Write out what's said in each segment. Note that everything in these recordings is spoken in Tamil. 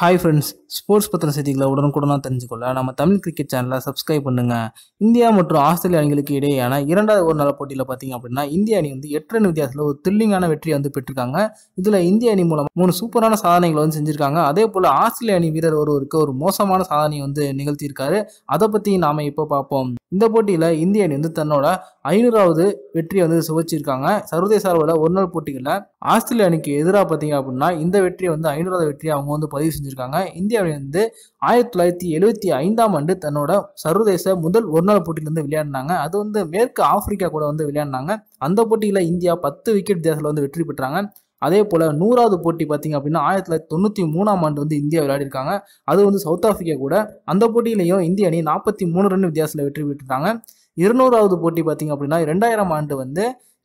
ஹாய் ஃப்ரெண்ட்ஸ் ஸ்போர்ட்ஸ் பத்திர செய்திகளை உடனுக்குடனாக தெரிஞ்சுக்கொள்ள நம்ம தமிழ் கிரிக்கெட் சேனலை சப்ஸ்கிரைப் பண்ணுங்கள் இந்தியா மற்றும் ஆஸ்திரேலிய அணிகளுக்கு இடையேயான இரண்டாவது ஒரு நாள் போட்டியில் பார்த்தீங்க அப்படின்னா இந்திய அணி வந்து எட்டு ரன் வித்தியாசத்தில் ஒரு த்ரில்லிங்கான வெற்றியை வந்து பெற்றிருக்காங்க இதில் இந்திய அணி மூலம் மூணு சூப்பரான சாதனைகளை வந்து செஞ்சுருக்காங்க அதே போல் ஆஸ்திரேலிய அணி வீரர் ஒருவருக்கு ஒரு மோசமான சாதனையை வந்து நிகழ்த்தியிருக்காரு அதை பற்றி நாம் இப்போ பார்ப்போம் இந்த போட்டியில் இந்திய அணி வந்து தன்னோட ஐநூறாவது வெற்றியை வந்து சுவைச்சிருக்காங்க சர்வதேச அளவில் ஒரு நாள் போட்டிகளில் ஆஸ்திரேலிய அணிக்கு எதிராக பார்த்தீங்க அப்படின்னா இந்த வெற்றியை வந்து ஐநூறாவது வெற்றியை அவங்க வந்து பதிவு செஞ்சு செஞ்சுருக்காங்க வந்து ஆயிரத்தி தொள்ளாயிரத்தி எழுபத்தி ஐந்தாம் ஆண்டு தன்னோட சர்வதேச முதல் ஒருநாள் போட்டியிலேருந்து விளையாடினாங்க அது வந்து மேற்கு ஆப்பிரிக்கா கூட வந்து விளையாடினாங்க அந்த போட்டியில் இந்தியா பத்து விக்கெட் வித்தியாசத்தில் வந்து வெற்றி பெற்றாங்க அதே போல் நூறாவது போட்டி பார்த்திங்க அப்படின்னா ஆயிரத்தி தொள்ளாயிரத்தி தொண்ணூற்றி மூணாம் ஆண்டு வந்து இந்தியா விளையாடிருக்காங்க அது வந்து சவுத் ஆஃப்ரிக்கா கூட அந்த போட்டியிலையும் இந்திய அணி நாற்பத்தி மூணு ரன் வித்தியாசத்தில் வெற்றி பெற்றுருக்காங்க இருநூறாவது போட்டி பார்த்திங்க அப்படின்னா ரெண்டாயிரம் ஆண்டு வந்து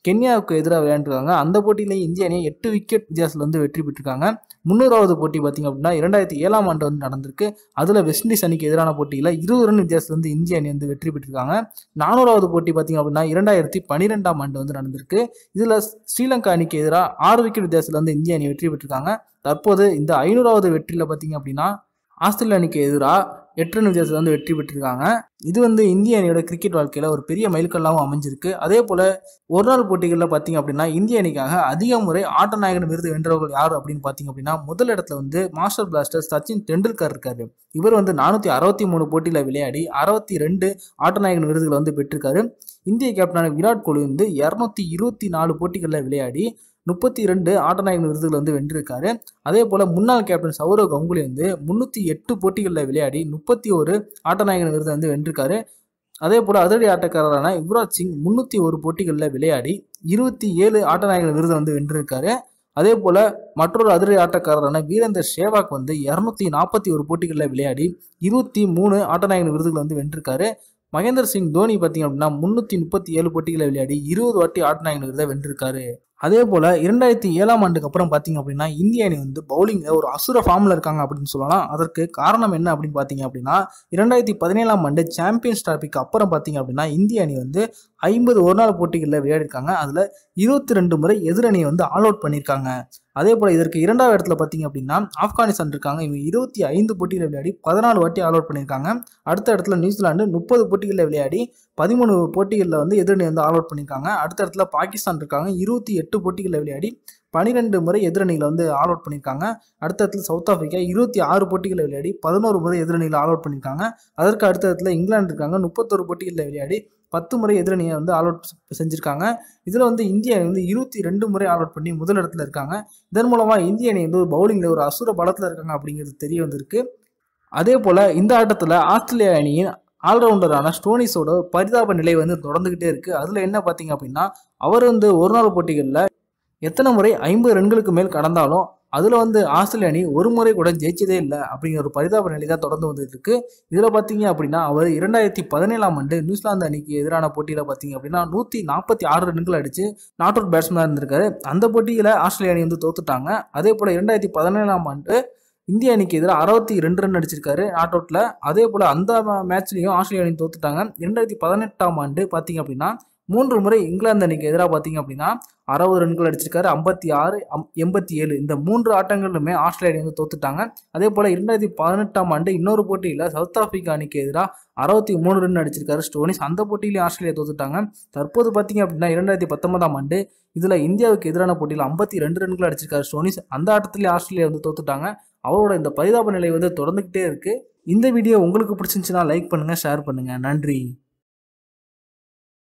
கென்யாவுக்கு எதிராக விளையாண்டுருக்காங்க அந்த போட்டியிலையும் இந்திய அணியை எட்டு விக்கெட் வித்தியாசத்தில் வந்து வெற்றி பெற்றிருக்காங்க முந்நூறாவது போட்டி பார்த்திங்க அப்படின்னா இரண்டாயிரத்தி ஏழாம் ஆண்டு வந்து நடந்திருக்கு அதில் வெஸ்ட் இண்டீஸ் அணிக்கு எதிரான போட்டியில் இருபது ரன் வித்தியாசத்தில் வந்து இந்திய அணி வந்து வெற்றி பெற்றிருக்காங்க நானூறாவது போட்டி பார்த்திங்க அப்படின்னா இரண்டாயிரத்தி பன்னிரெண்டாம் ஆண்டு வந்து நடந்திருக்கு இதில் ஸ்ரீலங்கா அணிக்கு எதிராக ஆறு விக்கெட் வித்தியாசத்தில் வந்து இந்திய அணி வெற்றி பெற்றிருக்காங்க தற்போது இந்த ஐநூறாவது வெற்றியில் பார்த்திங்க அப்படின்னா ஆஸ்திரேலிய அணிக்கு எதிராக எட்டு ரன் வந்து வெற்றி பெற்றிருக்காங்க இது வந்து இந்திய அணியோட கிரிக்கெட் வாழ்க்கையில் ஒரு பெரிய மைல்கல்லாகவும் அமைஞ்சிருக்கு அதே போல் ஒரு நாள் போட்டிகளில் பார்த்தீங்க அப்படின்னா இந்திய அணிக்காக அதிக முறை ஆட்டநாயகன் விருது வென்றவர்கள் யார் அப்படின்னு பார்த்தீங்க அப்படின்னா முதல் இடத்துல வந்து மாஸ்டர் பிளாஸ்டர் சச்சின் டெண்டுல்கர் இருக்காரு இவர் வந்து நானூற்றி அறுபத்தி மூணு போட்டியில் விளையாடி அறுபத்தி ரெண்டு ஆட்டநாயகன் விருதுகளை வந்து பெற்றிருக்காரு இந்திய கேப்டனான விராட் கோலி வந்து இரநூத்தி இருபத்தி நாலு போட்டிகளில் விளையாடி முப்பத்தி இரண்டு ஆட்டநாயகன் விருதுகளை வந்து வென்றிருக்காரு அதே போல் முன்னாள் கேப்டன் சௌரவ் கங்குலி வந்து முந்நூற்றி எட்டு போட்டிகளில் விளையாடி முப்பத்தி ஒரு ஆட்டநாயகன் விருதை வந்து வென்றிருக்காரு அதே போல் அதிரடி ஆட்டக்காரரான யுவராஜ் சிங் முந்நூற்றி ஒரு போட்டிகளில் விளையாடி இருபத்தி ஏழு ஆட்டநாயகன் விருதை வந்து வென்றிருக்காரு அதே போல் மற்றொரு அதிரடி ஆட்டக்காரரான வீரேந்தர் சேவாக் வந்து இரநூத்தி நாற்பத்தி ஒரு போட்டிகளில் விளையாடி இருபத்தி மூணு ஆட்டநாயகன் விருதுகளை வந்து வென்றிருக்காரு மகேந்திர சிங் தோனி பார்த்தீங்க அப்படின்னா முந்நூற்றி முப்பத்தி ஏழு போட்டிகளை விளையாடி இருபது வாட்டி ஆட்டநாயகன் விருதை வென்றிருக்காரு அதே போல் இரண்டாயிரத்தி ஏழாம் ஆண்டுக்கு அப்புறம் பார்த்தீங்க அப்படின்னா இந்திய அணி வந்து பவுலிங்கில் ஒரு அசுர ஃபார்மில் இருக்காங்க அப்படின்னு சொல்லலாம் அதற்கு காரணம் என்ன அப்படின்னு பார்த்தீங்க அப்படின்னா இரண்டாயிரத்தி பதினேழாம் ஆண்டு சாம்பியன்ஸ் டிராஃபிக்கு அப்புறம் பார்த்தீங்க அப்படின்னா இந்திய அணி வந்து ஐம்பது ஒரு நாள் போட்டிகளில் விளையாடிருக்காங்க அதில் இருபத்தி ரெண்டு முறை எதிரணியை வந்து ஆல் அவுட் பண்ணியிருக்காங்க அதே போல் இதற்கு இரண்டாவது இடத்துல பார்த்தீங்க அப்படின்னா ஆப்கானிஸ்தான் இருக்காங்க இவங்க இருபத்தி ஐந்து போட்டியில் விளையாடி பதினாலு வாட்டி ஆல் அவுட் பண்ணியிருக்காங்க அடுத்த இடத்துல நியூசிலாண்டு முப்பது போட்டிகளில் விளையாடி பதிமூணு போட்டிகளில் வந்து எதிரணி வந்து ஆல் அவுட் பண்ணியிருக்காங்க அடுத்த இடத்துல பாகிஸ்தான் இருக்காங்க இருபத்தி எட்டு எட்டு போட்டிகளில் விளையாடி பனிரெண்டு முறை எதிரணிகளை வந்து ஆல் அவுட் பண்ணியிருக்காங்க அடுத்த இடத்துல சவுத் ஆஃப்ரிக்கா இருபத்தி ஆறு போட்டிகளில் விளையாடி பதினோரு முறை எதிரணிகளை ஆல் அவுட் பண்ணியிருக்காங்க அதற்கு அடுத்த இடத்துல இங்கிலாந்து இருக்காங்க முப்பத்தொரு போட்டிகளில் விளையாடி பத்து முறை எதிரணியை வந்து ஆல் அவுட் செஞ்சுருக்காங்க இதில் வந்து இந்தியா வந்து இருபத்தி ரெண்டு முறை ஆல் அவுட் பண்ணி முதல் இடத்துல இருக்காங்க இதன் மூலமாக இந்திய அணி வந்து ஒரு பவுலிங்கில் ஒரு அசுர பலத்தில் இருக்காங்க அப்படிங்கிறது தெரிய வந்திருக்கு அதே போல் இந்த ஆட்டத்தில் ஆஸ்திரேலியா அணியின் ஆல்ரவுண்டரான ஸ்டோனிஸோட பரிதாப நிலை வந்து தொடர்ந்துக்கிட்டே இருக்குது அதில் என்ன பார்த்தீங்க அப்படின்னா அவர் வந்து ஒரு நாள் போட்டிகளில் எத்தனை முறை ஐம்பது ரன்களுக்கு மேல் கடந்தாலும் அதில் வந்து ஆஸ்திரேலிய அணி ஒரு முறை கூட ஜெயிச்சதே இல்லை அப்படிங்கிற ஒரு பரிதாப நிலை தான் தொடர்ந்து வந்துட்டு இருக்கு இதில் பார்த்தீங்க அப்படின்னா அவர் இரண்டாயிரத்தி பதினேழாம் ஆண்டு நியூசிலாந்து அணிக்கு எதிரான போட்டியில் பார்த்தீங்க அப்படின்னா நூற்றி நாற்பத்தி ஆறு ரன்கள் அடித்து நாட் அவுட் பேட்ஸ்மேனாக இருந்திருக்காரு அந்த போட்டியில் ஆஸ்திரேலிய அணி வந்து தோத்துட்டாங்க அதே போல் இரண்டாயிரத்தி பதினேழாம் ஆண்டு இந்திய அணிக்கு எதிராக அறுபத்தி ரெண்டு ரன் அடிச்சிருக்காரு நாட் அவுட்டில் அதே போல் அந்த மேட்ச்லேயும் ஆஸ்திரேலியா அணி தோத்துட்டாங்க ரெண்டாயிரத்தி பதினெட்டாம் ஆண்டு பார்த்திங்க அப்படின்னா மூன்று முறை இங்கிலாந்து அணிக்கு எதிராக பார்த்திங்க அப்படின்னா அறுபது ரன்கள் அடிச்சிருக்காரு ஐம்பத்தி ஆறு எண்பத்தி ஏழு இந்த மூன்று ஆட்டங்களிலுமே ஆஸ்திரேலியா வந்து தோத்துட்டாங்க அதே போல் இரண்டாயிரத்தி பதினெட்டாம் ஆண்டு இன்னொரு போட்டியில் சவுத் ஆஃப்ரிக்கா அணிக்கு எதிராக அறுபத்தி மூணு ரன் அடிச்சிருக்காரு ஸ்டோனிஸ் அந்த போட்டியிலேயும் ஆஸ்திரேலியா தோத்துட்டாங்க தற்போது பார்த்திங்க அப்படின்னா இரண்டாயிரத்தி பத்தொன்பதாம் ஆண்டு இதில் இந்தியாவுக்கு எதிரான போட்டியில் ஐம்பத்தி ரெண்டு ரன்கள் அடிச்சிருக்காரு ஸ்டோனிஸ் அந்த ஆட்டத்திலே ஆஸ்திரேலியா வந்து தோத்துட்டாங்க அவரோட இந்த பரிதாப நிலை வந்து தொடர்ந்துக்கிட்டே இருக்குது இந்த வீடியோ உங்களுக்கு பிடிச்சிருந்துச்சுன்னா லைக் பண்ணுங்கள் ஷேர் பண்ணுங்கள் நன்றி